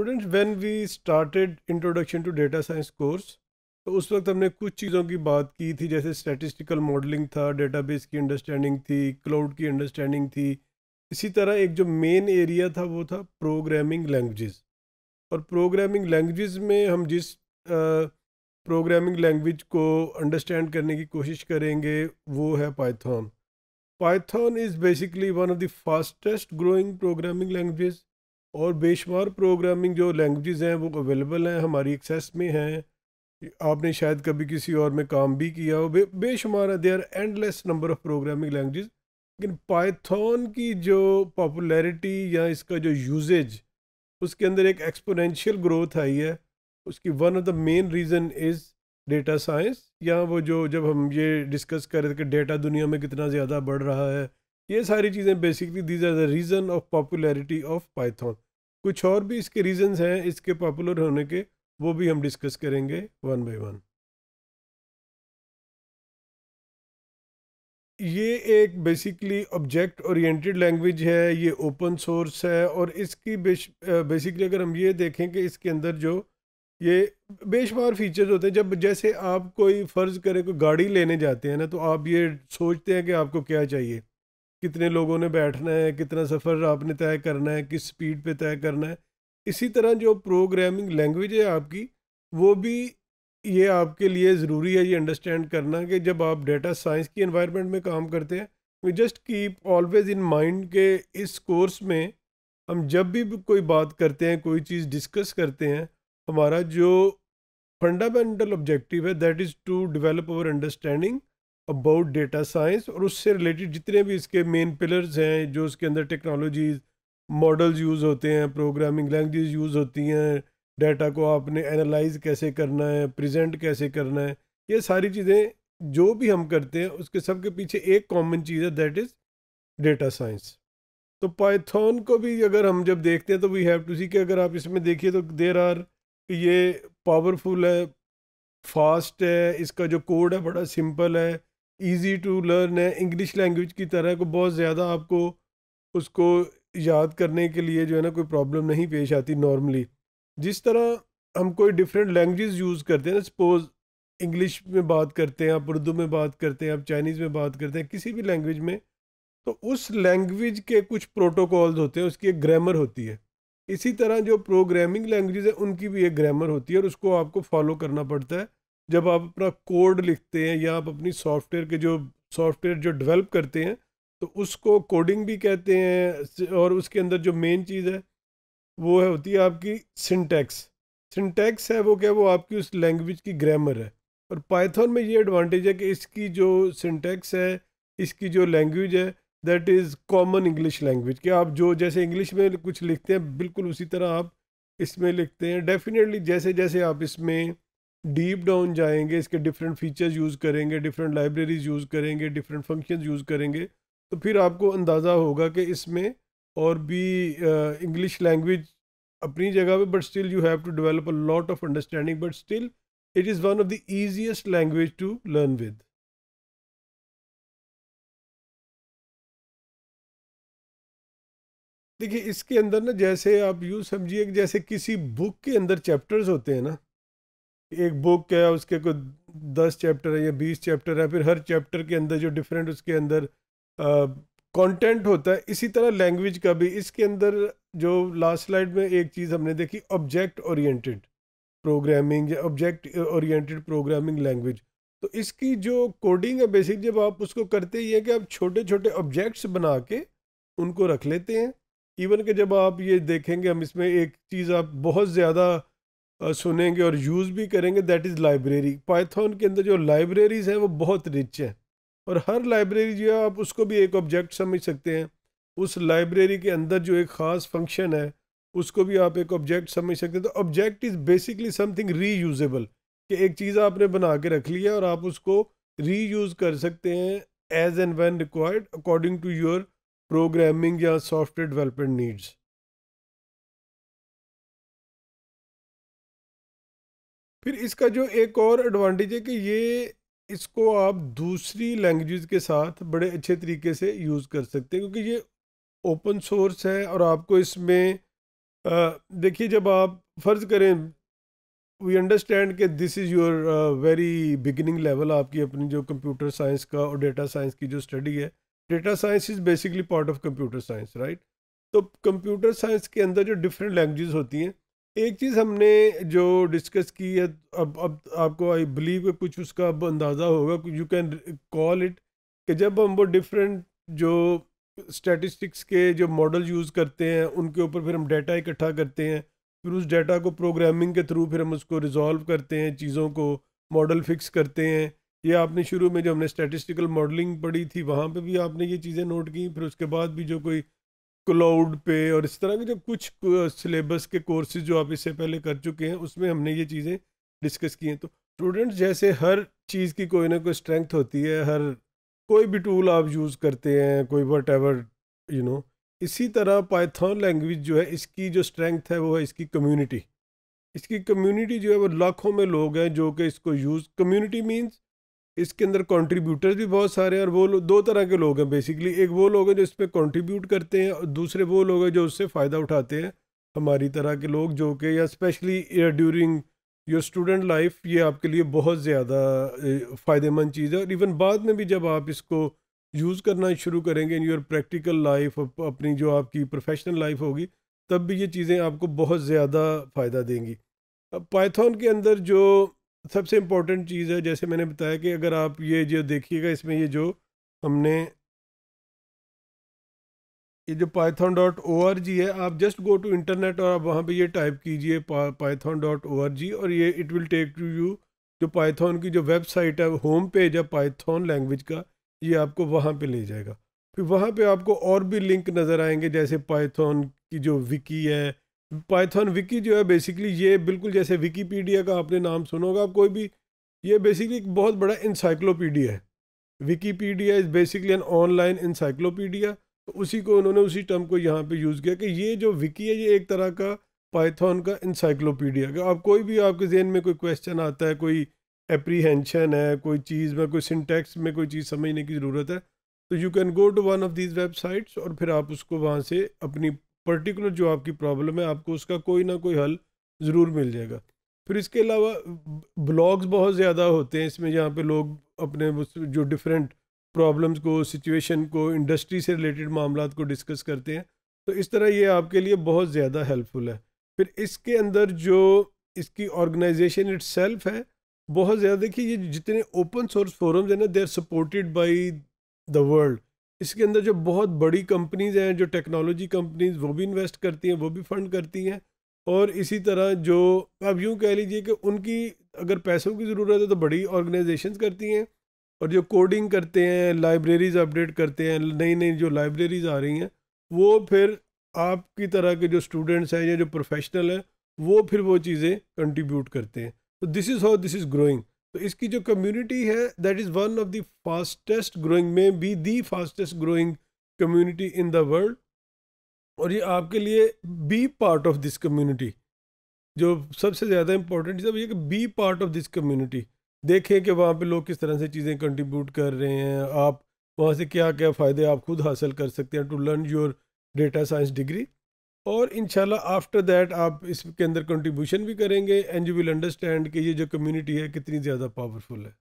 students when we started introduction to data science course तो उस वक्त हमने कुछ चीज़ों की बात की थी जैसे स्टैटिस्टिकल मॉडलिंग था डेटाबेस की अंडरस्टैंडिंग थी क्लाउड की अंडरस्टैंडिंग थी इसी तरह एक जो मेन एरिया था वो था प्रोग्रामिंग लैंग्वेजेस और प्रोग्रामिंग लैंग्वेजेस में हम जिस प्रोग्रामिंग लैंग्वेज को अंडरस्टैंड करने की कोशिश करेंगे वो है Python Python is basically one of the fastest growing programming language और बेशुमार प्रोग्रामिंग जो लैंग्वेजेस हैं वो अवेलेबल हैं हमारी एक्सेस में हैं आपने शायद कभी किसी और में काम भी किया हो बे बेशुमार they are endless number of programming language लेकिन पाइथन की जो पॉपुलैरिटी या इसका जो यूजेज उसके अंदर एक एक्सपोनेंशियल ग्रोथ आई है उसकी one of the main reason is data science या वो जो जब हम ये डिस्कस कर रहे थे कि डेटा दुनिया में कितना ज़्यादा बढ़ रहा है ये सारी चीज़ें basically these are the reason of popularity of Python कुछ और भी इसके रीजंस हैं इसके पॉपुलर होने के वो भी हम डिस्कस करेंगे वन बाय वन ये एक बेसिकली ऑब्जेक्ट ओरिएंटेड लैंग्वेज है ये ओपन सोर्स है और इसकी बेसिकली अगर हम ये देखें कि इसके अंदर जो ये बेशुमार फीचर्स होते हैं जब जैसे आप कोई फ़र्ज़ करें कोई गाड़ी लेने जाते हैं ना तो आप ये सोचते हैं कि आपको क्या चाहिए कितने लोगों ने बैठना है कितना सफ़र आपने तय करना है किस स्पीड पे तय करना है इसी तरह जो प्रोग्रामिंग लैंग्वेज है आपकी वो भी ये आपके लिए ज़रूरी है ये अंडरस्टैंड करना कि जब आप डेटा साइंस की एनवायरनमेंट में काम करते हैं we just keep always in mind के इस कोर्स में हम जब भी कोई बात करते हैं कोई चीज़ डिस्कस करते हैं हमारा जो फंडामेंटल ऑब्जेक्टिव है that is to develop our understanding about data science और उससे रिलेटेड जितने भी इसके मेन पिलर्स हैं जो उसके अंदर टेक्नोलॉजीज मॉडल्स यूज़ होते हैं प्रोग्रामिंग लैंग्वेज यूज़ होती हैं डेटा को आपने एनालाइज कैसे करना है प्रेजेंट कैसे करना है ये सारी चीज़ें जो भी हम करते हैं उसके सब के पीछे एक कॉमन चीज़ है दैट इज़ डेटा साइंस तो पाइथन को भी अगर हम जब देखते हैं तो वी हैव टू सी कि अगर आप इसमें देखिए तो देर आर ये पावरफुल है फास्ट है इसका जो कोड है बड़ा सिंपल है ईज़ी टू लर्न है इंग्लिश लैंग्वेज की तरह को बहुत ज़्यादा आपको उसको याद करने के लिए जो है ना कोई प्रॉब्लम नहीं पेश आती नॉर्मली जिस तरह हम कोई डिफरेंट लैंग्वेज यूज़ करते हैं ना सपोज़ इंग्लिश में बात करते हैं आप उर्दू में बात करते हैं आप चाइनीज़ में बात करते हैं किसी भी लैंग्वेज में तो उस लैंग्वेज के कुछ प्रोटोकॉल्स होते हैं उसकी एक ग्रामर होती है इसी तरह जो प्रोग्रामिंग लैंग्वेज है उनकी भी एक ग्रामर होती है और उसको आपको फॉलो करना पड़ता है जब आप अपना कोड लिखते हैं या आप अपनी सॉफ्टवेयर के जो सॉफ्टवेयर जो डेवलप करते हैं तो उसको कोडिंग भी कहते हैं और उसके अंदर जो मेन चीज़ है वो है होती है आपकी सिंटैक्स सिंटैक्स है वो क्या वो आपकी उस लैंग्वेज की ग्रामर है और पाइथन में ये एडवांटेज है कि इसकी जो सिंटैक्स है इसकी जो लैंग्वेज है that is common English language कि आप जो जैसे इंग्लिश में कुछ लिखते हैं बिल्कुल उसी तरह आप इसमें लिखते हैं डेफिनेटली जैसे जैसे आप इसमें डीप डाउन जाएंगे इसके डिफरेंट फीचर्स यूज़ करेंगे डिफरेंट लाइब्रेरीज यूज़ करेंगे डिफरेंट फंक्शंस यूज़ करेंगे तो फिर आपको अंदाज़ा होगा कि इसमें और भी इंग्लिश लैंग्वेज अपनी जगह पे but still you have to develop a lot of understanding but still it is one of the easiest language to learn with देखिए इसके अंदर ना जैसे आप यू समझिए कि जैसे किसी बुक के अंदर चैप्टर्स होते हैं ना एक बुक है उसके कुछ दस चैप्टर है या बीस चैप्टर है फिर हर चैप्टर के अंदर जो डिफरेंट उसके अंदर कंटेंट होता है इसी तरह लैंग्वेज का भी इसके अंदर जो लास्ट स्लाइड में एक चीज़ हमने देखी ऑब्जेक्ट ओरिएंटेड प्रोग्रामिंग या ऑब्जेक्ट ओरिएंटेड प्रोग्रामिंग लैंग्वेज तो इसकी जो कोडिंग है बेसिक जब आप उसको करते ही है कि आप छोटे छोटे ऑब्जेक्ट्स बना के उनको रख लेते हैं इवन के जब आप ये देखेंगे हम इसमें एक चीज़ आप बहुत ज़्यादा सुनेंगे और यूज़ भी करेंगे दैट इज़ लाइब्रेरी पाइथन के अंदर जो लाइब्रेरीज़ हैं वो बहुत रिच हैं और हर लाइब्रेरी जो है आप उसको भी एक ऑब्जेक्ट समझ सकते हैं उस लाइब्रेरी के अंदर जो एक ख़ास फंक्शन है उसको भी आप एक ऑब्जेक्ट समझ सकते हैं तो object is basically something reusable कि एक चीज़ आपने बना के रख ली है और आप उसको री यूज़ कर सकते हैं as and one required according to your programming या सॉफ्टवेयर डेवलपमेंट नीड्स फिर इसका जो एक और एडवांटेज है कि ये इसको आप दूसरी लैंग्वेज के साथ बड़े अच्छे तरीके से यूज़ कर सकते हैं क्योंकि ये ओपन सोर्स है और आपको इसमें देखिए जब आप फ़र्ज़ करें वी अंडरस्टैंड कि this is your very beginning level आपकी अपनी जो कंप्यूटर साइंस का और डेटा साइंस की जो स्टडी है data science is basically part of computer science right तो कंप्यूटर साइंस के अंदर जो डिफरेंट लैंग्वेजेस होती हैं एक चीज़ हमने जो डिस्कस की है अब अब आपको आई बिलीव कुछ उसका अब अंदाज़ा होगा यू कैन कॉल इट कि जब हम वो डिफरेंट जो स्टैटिस्टिक्स के जो मॉडल यूज़ करते हैं उनके ऊपर फिर हम डाटा इकट्ठा करते हैं फिर उस डाटा को प्रोग्रामिंग के थ्रू फिर हम उसको रिजॉल्व करते हैं चीज़ों को मॉडल फिक्स करते हैं ये आपने शुरू में जो हमने स्टैटिस्टिकल मॉडलिंग पढ़ी थी वहाँ पे भी आपने ये चीज़ें नोट की फिर उसके बाद भी जो कोई क्लाउड पे और इस तरह के जो कुछ सिलेबस के कोर्सेज जो आप इससे पहले कर चुके हैं उसमें हमने ये चीज़ें डिस्कस की हैं तो स्टूडेंट्स जैसे हर चीज़ की कोई ना कोई स्ट्रेंथ होती है हर कोई भी टूल आप यूज़ करते हैं कोई वट एवर यू नो इसी तरह पाइथन लैंग्वेज जो है इसकी जो स्ट्रेंथ है वो है इसकी कम्युनिटी इसकी कम्युनिटी जो है वो लाखों में लोग हैं जो कि इसको यूज़ कम्युनिटी मीन्स इसके अंदर कंट्रीब्यूटर्स भी बहुत सारे हैं और वो दो तरह के लोग हैं बेसिकली एक वो लोग हैं जो पर कॉन्ट्रीब्यूट करते हैं और दूसरे वो लोग हैं जो उससे फ़ायदा उठाते हैं हमारी तरह के लोग जो कि या specially during your student life ये आपके लिए बहुत ज़्यादा फ़ायदेमंद चीज़ है और इवन बाद में भी जब आप इसको यूज़ करना शुरू करेंगे इन योर प्रैक्टिकल लाइफ अपनी जो आपकी प्रोफेशनल लाइफ होगी तब भी ये चीज़ें आपको बहुत ज़्यादा फ़ायदा देंगी पाइथन के अंदर जो सबसे इम्पोर्टेंट चीज़ है जैसे मैंने बताया कि अगर आप ये जो देखिएगा इसमें ये जो हमने ये जो Python dot O R G है आप जस्ट गो टू इंटरनेट और आप वहाँ पे ये टाइप कीजिए Python dot O R G और ये it will take to you जो पाइथन की जो वेबसाइट है होम पेज है पाइथन लैंग्वेज का ये आपको वहाँ पे ले जाएगा फिर वहाँ पे आपको और भी लिंक नज़र आएंगे जैसे पाइथन की जो विकी है पाइथन विकी जो है बेसिकली ये बिल्कुल जैसे विकीपीडिया का आपने नाम सुनोगा आप कोई भी ये बेसिकली एक बहुत बड़ा इंसाइक्लोपीडिया है Wikipedia is basically an online encyclopedia तो उसी को उन्होंने उसी टर्म को यहाँ पे यूज़ किया कि ये जो विकी है ये एक तरह का पाइथन का इंसाइक्लोपीडिया का आप कोई भी आपके जहन में कोई क्वेश्चन आता है कोई अप्रीहेंशन है कोई चीज़ में कोई सिंटेक्स में कोई चीज़ समझने की ज़रूरत है तो you can go to one of these websites और फिर आप उसको वहाँ से अपनी पर्टिकुलर जो आपकी प्रॉब्लम है आपको उसका कोई ना कोई हल ज़रूर मिल जाएगा फिर इसके अलावा ब्लॉग्स बहुत ज़्यादा होते हैं इसमें जहाँ पे लोग अपने जो डिफरेंट प्रॉब्लम्स को सिचुएशन को इंडस्ट्री से रिलेटेड मामला को डिस्कस करते हैं तो इस तरह ये आपके लिए बहुत ज़्यादा हेल्पफुल है फिर इसके अंदर जो इसकी ऑर्गेनाइजेशन इट है बहुत ज़्यादा देखिए ये जितने ओपन सोर्स फोरम्स हैं ना they are supported by the world इसके अंदर जो बहुत बड़ी कंपनीज हैं जो टेक्नोलॉजी कंपनीज वो भी इन्वेस्ट करती हैं वो भी फंड करती हैं और इसी तरह जो आप यूँ कह लीजिए कि उनकी अगर पैसों की ज़रूरत है तो बड़ी ऑर्गेनाइजेशंस करती हैं और जो कोडिंग करते हैं लाइब्रेरीज अपडेट करते हैं नई नई जो लाइब्रेरीज आ रही हैं वो फिर आपकी तरह के जो स्टूडेंट्स हैं या जो प्रोफेशनल हैं वो फिर वो चीज़ें कंट्रीब्यूट करते हैं तो this is how this is growing तो इसकी जो कम्युनिटी है that is one of the fastest growing maybe the fastest growing community in the world और ये आपके लिए be part of this community जो सबसे ज़्यादा इंपॉर्टेंट चीज़ ये कि be part of this community देखें कि वहाँ पे लोग किस तरह से चीज़ें कंट्रीब्यूट कर रहे हैं आप वहाँ से क्या क्या फ़ायदे आप खुद हासिल कर सकते हैं to learn your data science degree और इन आफ्टर दैट आप इसके अंदर कंट्रीब्यूशन भी करेंगे एंड यू विल अंडरस्टैंड कि ये जो कम्युनिटी है कितनी ज़्यादा पावरफुल है